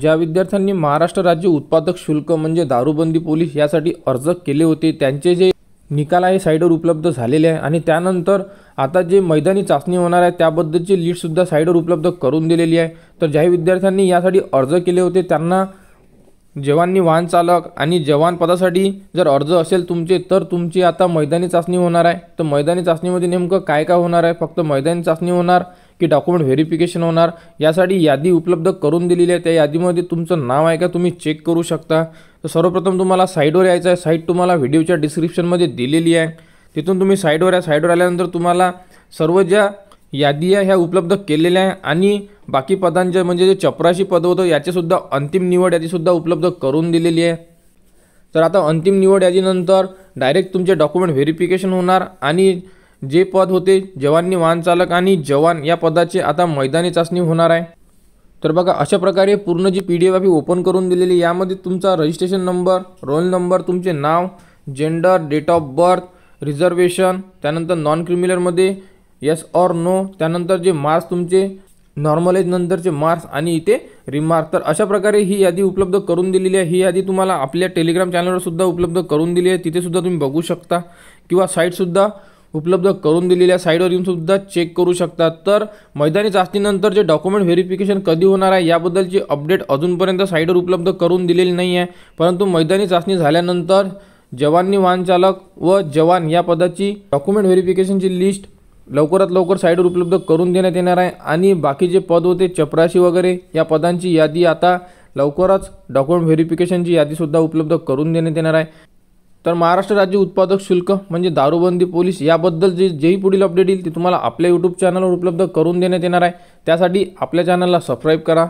ज्या विद्यार्थ्यांनी महाराष्ट्र राज्य उत्पादक शुल्क म्हणजे दारूबंदी पोलीस यासाठी अर्ज केले होते त्यांचे जे निकाल आहे साईडवर उपलब्ध झालेले आहे आणि त्यानंतर आता जे मैदानी चाचणी होणार आहे त्याबद्दलची लीडसुद्धा साईडवर उपलब्ध करून दिलेली आहे तर ज्याही विद्यार्थ्यांनी यासाठी अर्ज केले होते त्यांना जवाननी वाहन चालक आणि जवान पदासाठी जर अर्ज असेल तुमचे तर तुमची आता मैदानी चाचणी होणार आहे तर मैदानी चाचणीमध्ये नेमकं काय काय होणार आहे फक्त मैदानी चाचणी होणार की डॉक्युमेंट व्हेरिफिकेशन होणार यासाठी यादी उपलब्ध करून दिलेली आहे त्या यादीमध्ये तुमचं नाव आहे का तुम्ही चेक करू शकता तर सर्वप्रथम तुम्हाला साईटवर यायचं आहे साईट तुम्हाला व्हिडिओच्या डिस्क्रिप्शनमध्ये दिलेली आहे तिथून तुम्ही साईटवर या साईटवर आल्यानंतर तुम्हाला सर्व ज्या यादी आहे ह्या उपलब्ध केलेल्या आहे आणि बाकी पदांचे म्हणजे जे चपराशी पद होतं याचीसुद्धा अंतिम निवड यादीसुद्धा उपलब्ध करून दिलेली आहे तर आता अंतिम निवड यादीनंतर डायरेक्ट तुमचे डॉक्युमेंट व्हेरिफिकेशन होणार आणि जे पद होते जवानी वाहनचालक आणि जवान या पदाचे आता मैदानी चाचणी होणार आहे तर बघा अशा प्रकारे पूर्ण जी पी डी एफ आहे ओपन करून दिलेली यामध्ये तुमचा रजिस्ट्रेशन नंबर रोल नंबर तुमचे नाव gender date of birth reservation त्यानंतर नॉन क्रिमिनलमध्ये येस ऑर नो त्यानंतर जे मार्क्स तुमचे नॉर्मल नंतरचे मार्क्स आणि इथे रिमार्क तर अशा प्रकारे ही यादी उपलब्ध करून दिलेली आहे ही यादी तुम्हाला आपल्या टेलिग्राम चॅनलवर सुद्धा उपलब्ध करून दिली आहे तिथेसुद्धा तुम्ही बघू शकता किंवा साईटसुद्धा उपलब्ध करून दिलेल्या साईटवर येऊन सुद्धा चेक करू शकतात तर मैदानी चाचणीनंतर जे डॉक्युमेंट व्हेरिफिकेशन कधी होणार आहे याबद्दलची अपडेट अजूनपर्यंत साईटवर उपलब्ध करून दिलेली नाही आहे परंतु मैदानी चाचणी झाल्यानंतर वाहन वाहनचालक व जवान या पदाची डॉक्युमेंट व्हेरिफिकेशनची लिस्ट लवकरात लवकर साईटवर उपलब्ध करून देण्यात येणार आहे आणि बाकी जे पद होते चपराशी वगैरे या पदांची यादी आता लवकरच डॉक्युमेंट व्हेरिफिकेशनची यादीसुद्धा उपलब्ध करून देण्यात येणार आहे तर महाराष्ट्र राज्य उत्पादक शुल्क म्हणजे दारूबंदी पोलीस याबद्दल जे जेही पुढील अपडेट येईल ते तुम्हाला आपल्या यूट्यूब चॅनलवर उपलब्ध करून देण्यात येणार आहे त्यासाठी आपल्या चॅनलला सबस्क्राईब करा